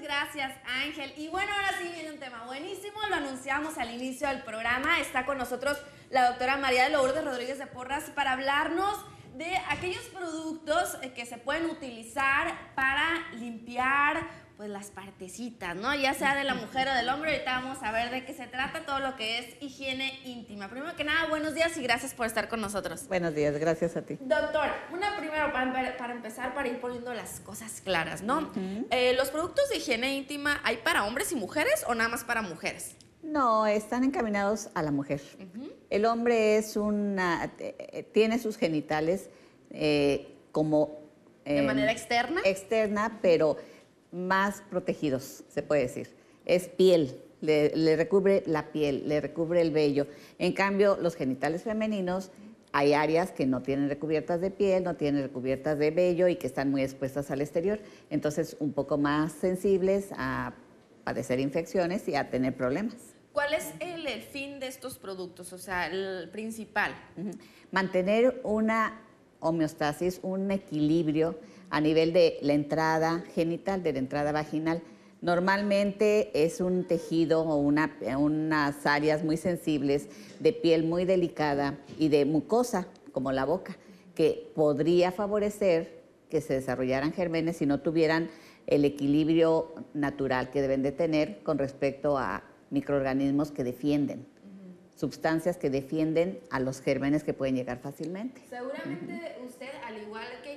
gracias, Ángel. Y bueno, ahora sí viene un tema buenísimo. Lo anunciamos al inicio del programa. Está con nosotros la doctora María de Lourdes Rodríguez de Porras para hablarnos de aquellos productos eh, que se pueden utilizar para limpiar pues las partecitas, ¿no? Ya sea de la mujer o del hombre, ahorita vamos a ver de qué se trata todo lo que es higiene íntima. Primero que nada, buenos días y gracias por estar con nosotros. Buenos días, gracias a ti. Doctor, una primera para, empezar, para ir poniendo las cosas claras, ¿no? Eh, ¿Los productos de higiene íntima hay para hombres y mujeres o nada más para mujeres? No, están encaminados a la mujer. El hombre es una, eh, tiene sus genitales eh, como... de em, manera externa. Externa, pero más protegidos, se puede decir. Es piel, le, recubre la piel, le recubre el vello. En cambio, los genitales femeninos, hay áreas que no tienen recubiertas de piel, no tienen recubiertas de vello y que están muy expuestas al exterior. Entonces, un poco más sensibles a padecer infecciones y a tener problemas. ¿Cuál es el, fin de estos productos? O sea, el principal. Mantener una homeostasis, un equilibrio a nivel de la entrada genital, de la entrada vaginal. Normalmente es un tejido o unas áreas muy sensibles, de piel muy delicada y de mucosa, como la boca, que podría favorecer que se desarrollaran gérmenes si no tuvieran el equilibrio natural que deben de tener con respecto a microorganismos que defienden, sustancias que defienden a los gérmenes que pueden llegar fácilmente. Seguramente usted, al igual que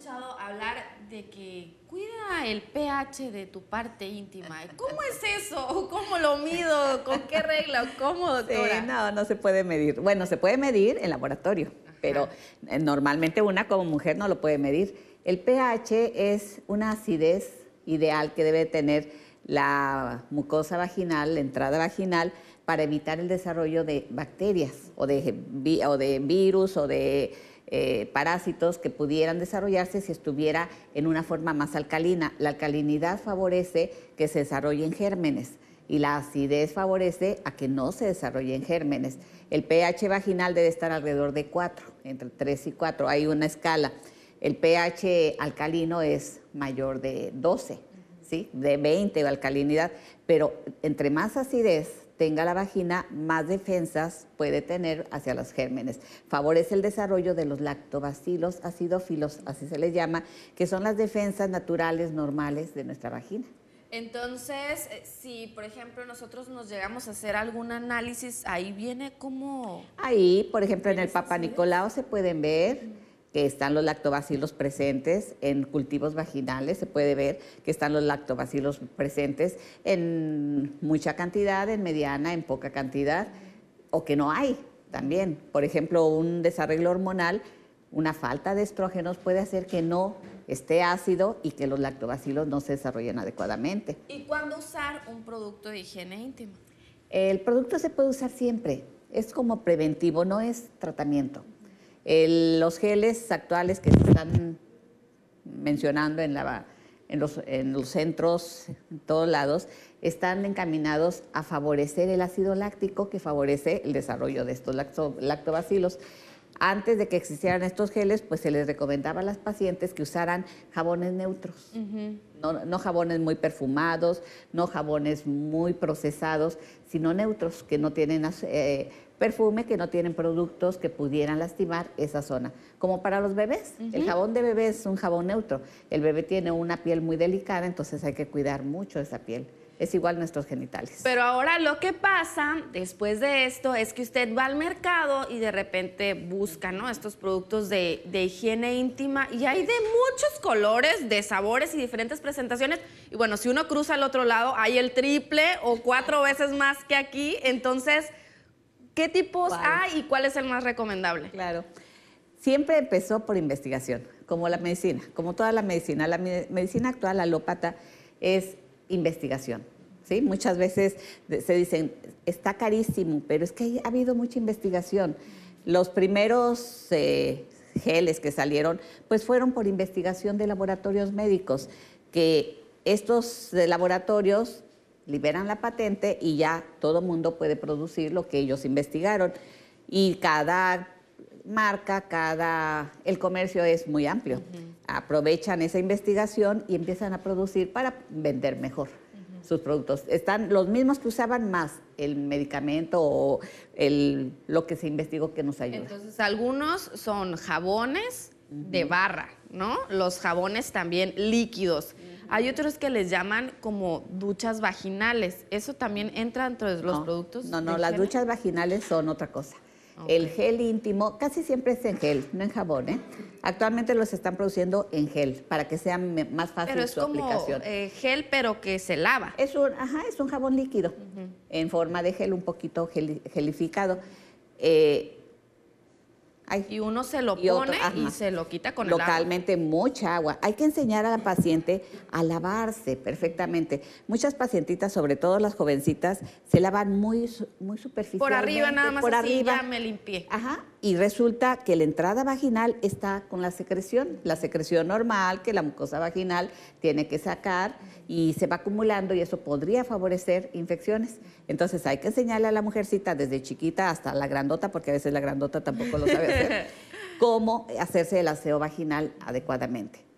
escuchado hablar de que cuida el pH de tu parte íntima. ¿Cómo es eso? ¿Cómo lo mido? ¿Con qué regla? ¿Cómo, doctora? no, no se puede medir. Bueno, se puede medir en laboratorio, pero eh, normalmente una como mujer no lo puede medir. El pH es una acidez ideal que debe tener la mucosa vaginal, la entrada vaginal, para evitar el desarrollo de bacterias o de, o de virus o de eh, parásitos que pudieran desarrollarse si estuviera en una forma más alcalina. La alcalinidad favorece que se desarrollen gérmenes y la acidez favorece a que no se desarrollen gérmenes. El pH vaginal debe estar alrededor de 4, entre 3 y 4, hay una escala. El pH alcalino es mayor de 12, ¿sí? de 20 de alcalinidad, pero entre más acidez tenga la vagina, más defensas puede tener hacia los gérmenes. Favorece el desarrollo de los lactobacilos acidófilos, así se les llama, que son las defensas naturales normales de nuestra vagina. Entonces, eh, si por ejemplo nosotros nos llegamos a hacer algún análisis, ahí viene como... Ahí, por ejemplo, en el Papa Nicolau se pueden ver que están los lactobacilos presentes en cultivos vaginales, se puede ver que están los lactobacilos presentes en mucha cantidad, en mediana, en poca cantidad, o que no hay también. Por ejemplo, un desarreglo hormonal, una falta de estrógenos puede hacer que no esté ácido y que los lactobacilos no se desarrollen adecuadamente. ¿Y cuándo usar un producto de higiene íntima? El producto se puede usar siempre, es como preventivo, no es tratamiento los geles actuales que se están mencionando en, la, en, los, en los centros, en todos lados, están encaminados a favorecer el ácido láctico que favorece el desarrollo de estos lactobacilos. Antes de que existieran estos geles, pues se les recomendaba a las pacientes que usaran jabones neutros, no, jabones muy perfumados, no jabones muy procesados, sino neutros que no tienen eh, perfume que no tienen productos que pudieran lastimar esa zona. Como para los bebés, el jabón de bebé es un jabón neutro. El bebé tiene una piel muy delicada, entonces hay que cuidar mucho esa piel. Es igual nuestros genitales. Pero ahora lo que pasa después de esto es que usted va al mercado y de repente busca estos productos de, de higiene íntima y hay de muchos colores, de sabores y diferentes presentaciones. Y bueno, si uno cruza al otro lado, hay el triple o cuatro veces más que aquí. Entonces, ¿Qué tipos hay y cuál es el más recomendable? Claro. Siempre empezó por investigación, como la medicina, como toda la medicina. La medicina actual, la lópata, es investigación. ¿sí? Muchas veces se dicen, está carísimo, pero es que ha habido mucha investigación. Los primeros eh, geles que salieron, pues fueron por investigación de laboratorios médicos, que estos eh, laboratorios liberan la patente y ya todo mundo puede producir lo que ellos investigaron. Y cada marca, cada... El comercio es muy amplio. Aprovechan esa investigación y empiezan a producir para vender mejor sus productos. Están los mismos que usaban más el medicamento o el, lo que se investigó que nos ayuda. Entonces, algunos son jabones de barra, ¿no? Los jabones también líquidos. Hay otros que les llaman como duchas vaginales. ¿Eso también entra dentro de los productos? No, no, las duchas vaginales son otra cosa. El gel íntimo casi siempre es en gel, no en jabón. ¿eh? Actualmente los están produciendo en gel para que sea más fácil pero es su como, aplicación. Eh, gel, pero que se lava. Es un, ajá, es un jabón líquido en forma de gel, un poquito gelificado. Eh, y uno se lo pone y se lo quita con Localmente el agua. Localmente mucha agua. Hay que enseñar a la paciente a lavarse perfectamente. Muchas pacientitas, sobre todo las jovencitas, se lavan muy, muy superficialmente. Por arriba nada más por arriba. ya me limpié. Ajá, y resulta que la entrada vaginal está con la secreción, la secreción normal que la mucosa vaginal tiene que sacar y se va acumulando y eso podría favorecer infecciones. Entonces hay que enseñarle a la mujercita desde chiquita hasta la grandota, porque a veces la grandota tampoco lo sabe hacer, cómo hacerse el aseo vaginal adecuadamente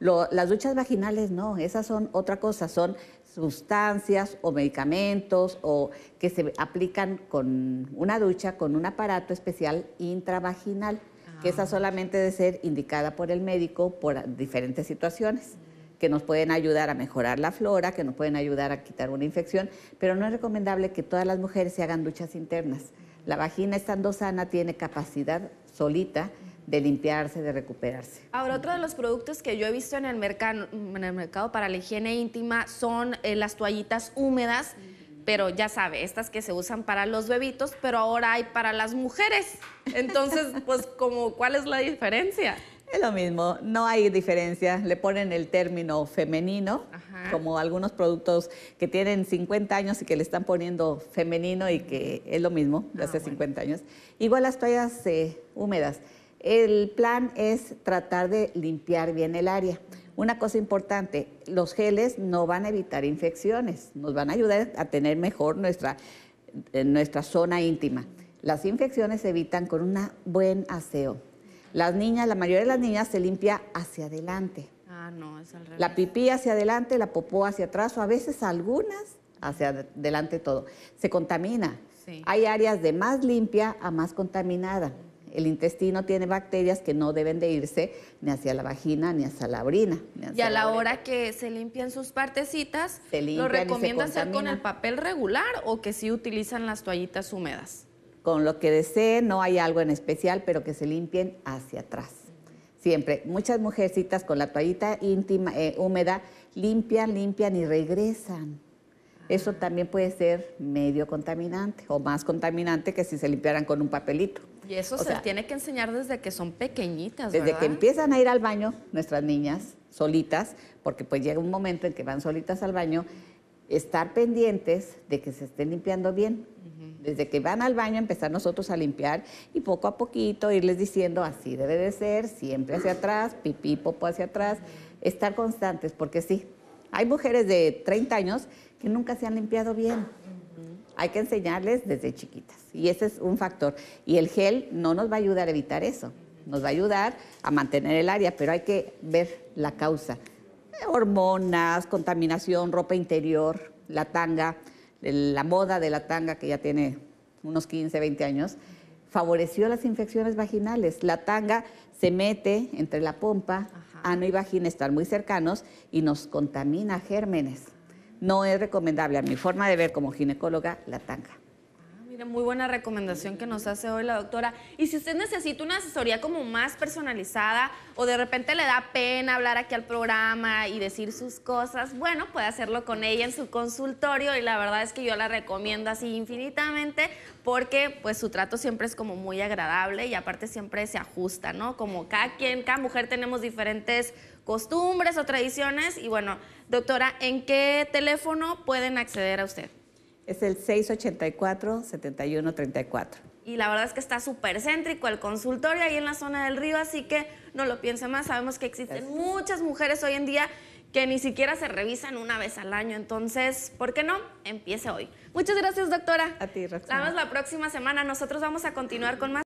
las duchas vaginales no, esas son otra cosa, son sustancias o medicamentos o que se aplican con una ducha, con un aparato especial intravaginal, que esa ah. solamente debe ser indicada por el médico por diferentes situaciones que nos pueden ayudar a mejorar la flora, que nos pueden ayudar a quitar una infección, pero no es recomendable que todas las mujeres se hagan duchas internas. La vagina estando sana tiene capacidad solita de limpiarse, de recuperarse. Ahora, otro de los productos que yo he visto en el mercado, en el mercado para la higiene íntima son eh, las toallitas húmedas, pero ya sabe, estas que se usan para los bebitos, pero ahora hay para las mujeres. Entonces, pues, como, ¿cuál es la diferencia? Es lo mismo, no hay diferencia. Le ponen el término femenino, como algunos productos que tienen 50 años y que le están poniendo femenino y que es lo mismo de ah, hace 50 años. Igual las toallas eh, húmedas. El plan es tratar de limpiar bien el área. Una cosa importante, los geles no van a evitar infecciones, nos van a ayudar a tener mejor nuestra, eh, nuestra zona íntima. Las infecciones se evitan con un buen aseo. Las niñas, la mayoría de las niñas se limpia hacia adelante. Ah, no, es al revés. La pipí hacia adelante, la popó hacia atrás o a veces algunas hacia adelante todo. Se contamina. Sí. Hay áreas de más limpia a más contaminada. El intestino tiene bacterias que no deben de irse ni hacia la vagina ni hacia la orina. y a la, hora que se limpian sus partecitas, ¿lo recomienda hacer con el papel regular o que sí utilizan las toallitas húmedas? Con lo que desee, no hay algo en especial, pero que se limpien hacia atrás. Siempre, muchas mujercitas con la toallita íntima, eh, húmeda, limpian, limpian y regresan eso también puede ser medio contaminante o más contaminante que si se limpiaran con un papelito. Y eso se tiene que enseñar desde que son pequeñitas. Desde que empiezan a ir al baño nuestras niñas solitas, porque pues llega un momento en que van solitas al baño, estar pendientes de que se estén limpiando bien. Desde que van al baño empezar nosotros a limpiar y poco a poquito irles diciendo así debe de ser, siempre hacia atrás, pipí, popo hacia atrás, estar constantes, porque sí, hay mujeres de 30 años que nunca se han limpiado bien. Hay que enseñarles desde chiquitas. Y ese es un factor. Y el gel no nos va a ayudar a evitar eso. Nos va a ayudar a mantener el área, pero hay que ver la causa. Hormonas, contaminación, ropa interior, la tanga, la moda de la tanga que ya tiene unos 15, 20 años, favoreció las infecciones vaginales. La tanga se mete entre la pompa, ano y vagina están muy cercanos y nos contamina gérmenes. No es recomendable a mi forma de ver como ginecóloga la tanga muy buena recomendación que nos hace hoy la doctora. Y si usted necesita una asesoría como más personalizada o de repente le da pena hablar aquí al programa y decir sus cosas, bueno, puede hacerlo con ella en su consultorio y la verdad es que yo la recomiendo así infinitamente porque pues su trato siempre es como muy agradable y aparte siempre se ajusta, ¿no? Como cada quien, cada mujer tenemos diferentes costumbres o tradiciones y bueno, doctora, ¿en qué teléfono pueden acceder a usted? Es el 684-7134. Y la verdad es que está súper céntrico el consultorio ahí en la zona del río, así que no lo piense más. Sabemos que existen muchas mujeres hoy en día que ni siquiera se revisan una vez al año. Entonces, ¿por qué no? Empiece hoy. Muchas gracias, doctora. A ti, Roxana. Nos la próxima semana. Nosotros vamos a continuar con más.